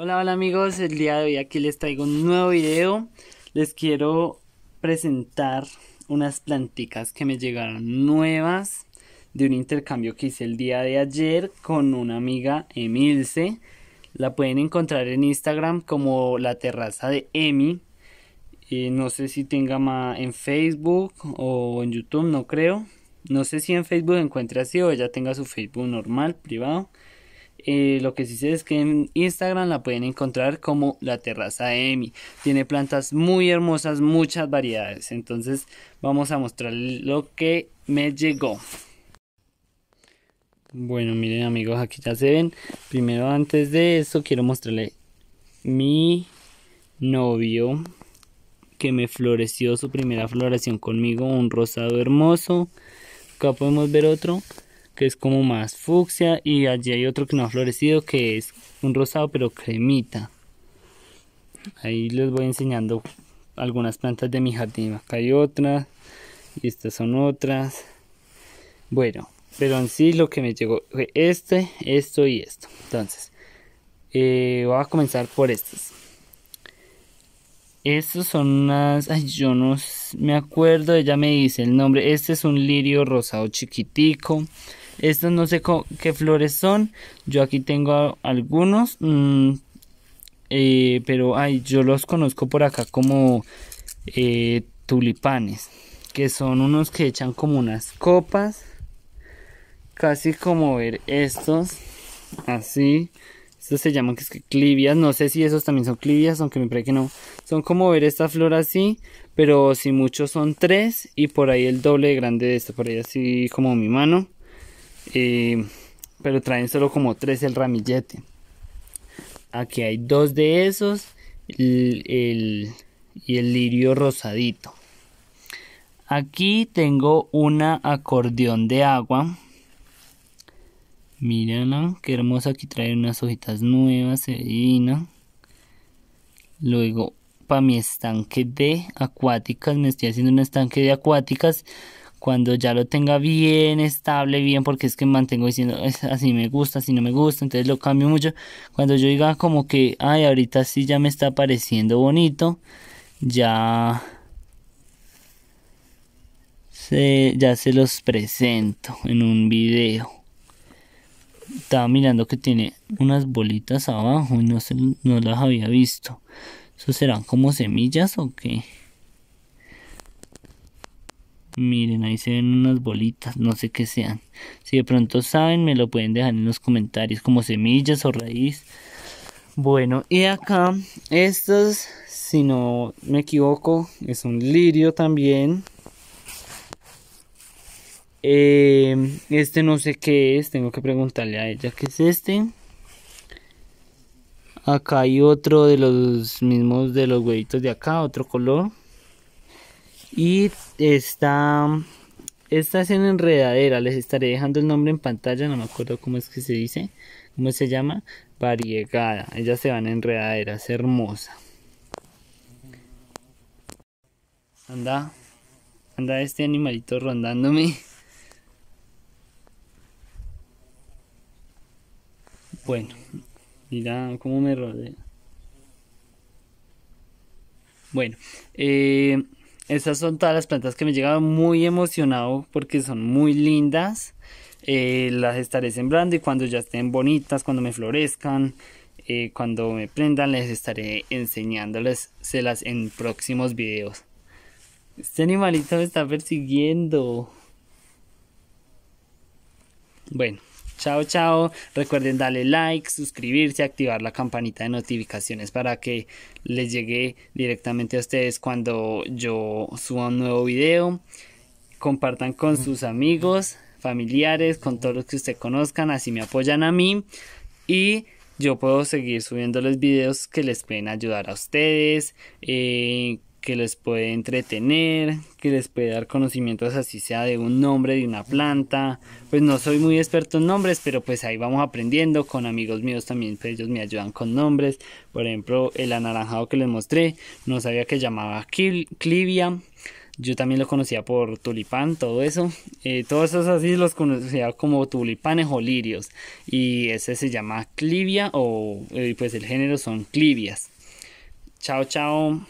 Hola, hola amigos, el día de hoy aquí les traigo un nuevo video. Les quiero presentar unas planticas que me llegaron nuevas de un intercambio que hice el día de ayer con una amiga Emilce. La pueden encontrar en Instagram como la terraza de Emi. y eh, no sé si tenga más en Facebook o en YouTube, no creo. No sé si en Facebook encuentre así o ella tenga su Facebook normal, privado. Eh, lo que sí sé es que en Instagram la pueden encontrar como la terraza Emi. Tiene plantas muy hermosas, muchas variedades. Entonces vamos a mostrar lo que me llegó. Bueno, miren amigos, aquí ya se ven. Primero antes de eso quiero mostrarle mi novio que me floreció su primera floración conmigo, un rosado hermoso. Acá podemos ver otro que es como más fucsia y allí hay otro que no ha florecido que es un rosado pero cremita. Ahí les voy enseñando algunas plantas de mi jardín. Acá hay otras y estas son otras. Bueno, pero en sí lo que me llegó fue este, esto y esto. Entonces, eh, voy a comenzar por estas. Estos son unas. Ay, yo no me acuerdo. Ella me dice el nombre. Este es un lirio rosado chiquitico. Estos no sé qué flores son. Yo aquí tengo algunos. Mm, eh, pero ay, yo los conozco por acá como eh, tulipanes. Que son unos que echan como unas copas. Casi como ver estos. Así. Estos se llaman que clivias. No sé si esos también son clivias, aunque me parece que no. Son como ver esta flor así. Pero si muchos son tres. Y por ahí el doble grande de esto. Por ahí así como mi mano pero traen solo como tres el ramillete. Aquí hay dos de esos. El, y el lirio rosadito. Aquí tengo una acordeón de agua. Mírala, qué hermosa. Aquí trae unas hojitas nuevas, se Luego, para mi estanque de acuáticas, me estoy haciendo un estanque de acuáticas cuando ya lo tenga bien estable, bien, porque es que mantengo diciendo, así me gusta, así no me gusta, entonces lo cambio mucho. Cuando yo diga como que, ay, ahorita sí ya me está pareciendo bonito, ya... Se, ya se los presento en un video. Estaba mirando que tiene unas bolitas abajo y no, no las había visto. ¿Eso serán como semillas o qué? Miren, ahí se ven unas bolitas, no sé qué sean. Si de pronto saben, me lo pueden dejar en los comentarios, como semillas o raíz. Bueno, y acá, estas, si no me equivoco, es un lirio también. Eh, este no sé qué es, tengo que preguntarle a ella qué es este. Acá hay otro de los mismos de los huevitos de acá, otro color. Y está esta es en enredadera, les estaré dejando el nombre en pantalla, no me acuerdo cómo es que se dice, cómo se llama, variegada, ellas se van a enredadera, hermosa. Anda, anda este animalito rondándome. Bueno, mira cómo me rodea. Bueno, eh... Estas son todas las plantas que me llegaron muy emocionado porque son muy lindas. Eh, las estaré sembrando y cuando ya estén bonitas, cuando me florezcan, eh, cuando me prendan, les estaré enseñándoles las en próximos videos. Este animalito me está persiguiendo. Bueno. Chao, chao. Recuerden darle like, suscribirse, activar la campanita de notificaciones para que les llegue directamente a ustedes cuando yo suba un nuevo video. Compartan con sus amigos, familiares, con todos los que usted conozcan, así me apoyan a mí y yo puedo seguir subiendo los videos que les pueden ayudar a ustedes. Eh, que les puede entretener, que les puede dar conocimientos así sea de un nombre, de una planta. Pues no soy muy experto en nombres, pero pues ahí vamos aprendiendo. Con amigos míos también, pues ellos me ayudan con nombres. Por ejemplo, el anaranjado que les mostré, no sabía que llamaba clivia. Yo también lo conocía por tulipán, todo eso. Eh, todos esos así los conocía como tulipanes o lirios. Y ese se llama clivia o eh, pues el género son clivias. Chao, chao.